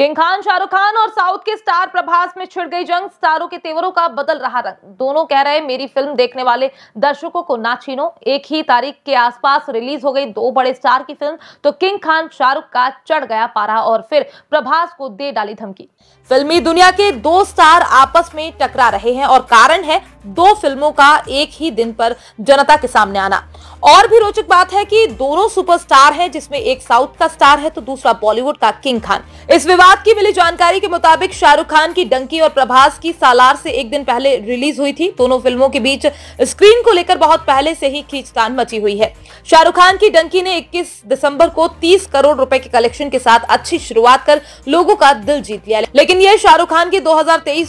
King Khan Shahrukh Khan और south के star Prabhas में छिड़ गई जंग स्टारों के तेवरों का बदल रहा रंग दोनों कह रहे मेरी फिल्म देखने वाले दर्शकों को ना छीनो एक ही तारीख के आसपास रिलीज हो गई दो बड़े स्टार की फिल्म तो किंग खान शाहरुख का चढ़ गया पारा और फिर प्रभास को दे डाली धमकी फिल्मी दुनिया के दो स्टार आपस में टकरा रहे हैं और कारण है दो फिल्मों का एक ही दिन पर जनता के सामने आना और भी रोचक बात है कि दोनों सुपरस्टार हैं जिसमें एक साउथ का स्टार है तो दूसरा बॉलीवुड का किंग खान इस विवाद बाद की मिली जानकारी के मुताबिक शाहरुख खान की डंकी और प्रभास की सालार से एक दिन पहले रिलीज हुई थी दोनों फिल्मों के बीच स्क्रीन को लेकर बहुत पहले से ही खींचतान मची हुई है शाहरुख खान की डंकी ने 21 दिसंबर को 30 करोड़ रुपए के कलेक्शन के साथ अच्छी शुरुआत कर लोगों का दिल जीत लिया लेकिन यह शाहरुख खान की दो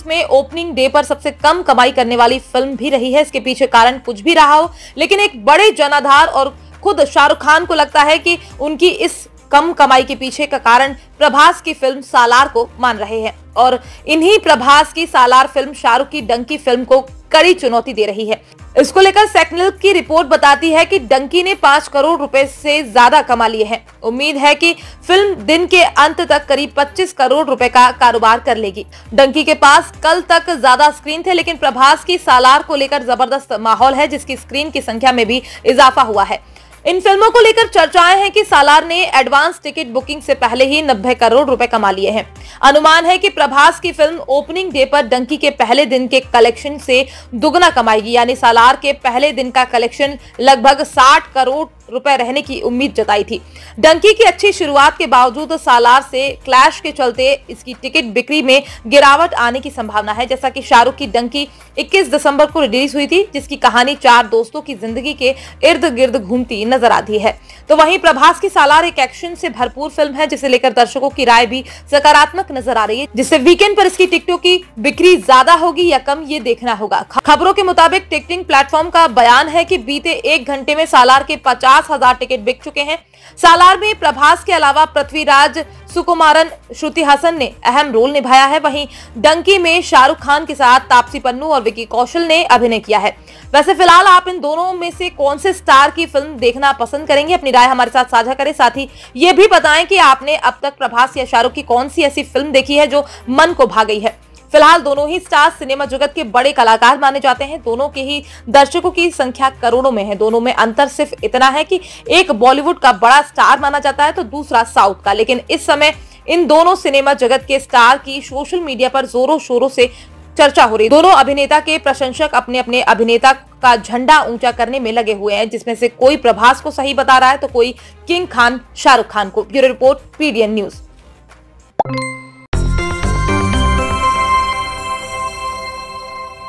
में ओपनिंग डे पर सबसे कम कमाई करने वाली फिल्म भी रही है इसके पीछे कारण कुछ भी रहा हो लेकिन एक बड़े जनाधार और खुद शाहरुख खान को लगता है कि उनकी इस कम कमाई के पीछे का कारण प्रभास की फिल्म सालार को मान रहे हैं और इन्हीं प्रभास की सालार फिल्म शाहरुख की डंकी फिल्म को कड़ी चुनौती दे रही है इसको लेकर सेक्नल की रिपोर्ट बताती है कि डंकी ने पांच करोड़ रुपए से ज्यादा कमा लिए हैं। उम्मीद है कि फिल्म दिन के अंत तक करीब 25 करोड़ रुपए का कारोबार कर लेगी डंकी के पास कल तक ज्यादा स्क्रीन थे लेकिन प्रभास की सालार को लेकर जबरदस्त माहौल है जिसकी स्क्रीन की संख्या में भी इजाफा हुआ है इन फिल्मों को लेकर चर्चाएं हैं कि सालार ने एडवांस टिकट बुकिंग से पहले ही नब्बे करोड़ रुपए कमा लिए हैं अनुमान है कि प्रभास की फिल्म ओपनिंग डे पर डंकी के पहले दिन के कलेक्शन से दुगना कमाएगी यानी सालार के पहले दिन का कलेक्शन लगभग साठ करोड़ रुपए रहने की उम्मीद जताई थी डंकी की अच्छी शुरुआत के बावजूद सालार से क्लैश के चलते इसकी टिकट बिक्री में गिरावट आने की संभावना है जैसा कि शाहरुख की डंकी 21 दिसंबर को रिलीज हुई थी जिसकी कहानी चार दोस्तों की जिंदगी के इर्द गिर्द घूमती नजर आती है तो वहीं प्रभास की सालार एक एक्शन से भरपूर फिल्म है जिसे लेकर दर्शकों की राय भी सकारात्मक नजर आ रही है जिससे वीकेंड पर इसकी टिकटों की बिक्री ज्यादा होगी या कम ये देखना होगा खबरों के मुताबिक टिकटिंग प्लेटफॉर्म का बयान है की बीते एक घंटे में सालार के पचास पचास हजार टिकट बिक चुके हैं सालार में प्रभास के अलावा पृथ्वीराज सुकुमारन श्रुति हसन ने अहम रोल निभाया है वहीं डंकी में शाहरुख खान के साथ तापसी पन्नू और विकी कौशल ने अभिनय किया है वैसे फिलहाल आप इन दोनों में से कौन से स्टार की फिल्म देखना पसंद करेंगे अपनी राय हमारे साथ साझा करें साथ ही ये भी बताएं कि आपने अब तक प्रभास या शाहरुख की कौन सी ऐसी फिल्म देखी है जो मन को भा गई है फिलहाल दोनों ही स्टार सिनेमा जगत के बड़े कलाकार माने जाते हैं दोनों के ही दर्शकों की संख्या करोड़ों में है दोनों में अंतर सिर्फ इतना है कि एक बॉलीवुड का बड़ा स्टार माना जाता है तो दूसरा साउथ का लेकिन इस समय इन दोनों सिनेमा जगत के स्टार की सोशल मीडिया पर जोरों शोरों से चर्चा हो रही दोनों अभिनेता के प्रशंसक अपने अपने अभिनेता का झंडा ऊंचा करने में लगे हुए हैं जिसमें से कोई प्रभास को सही बता रहा है तो कोई किंग खान शाहरुख खान को ब्यूरो रिपोर्ट पीडीएन न्यूज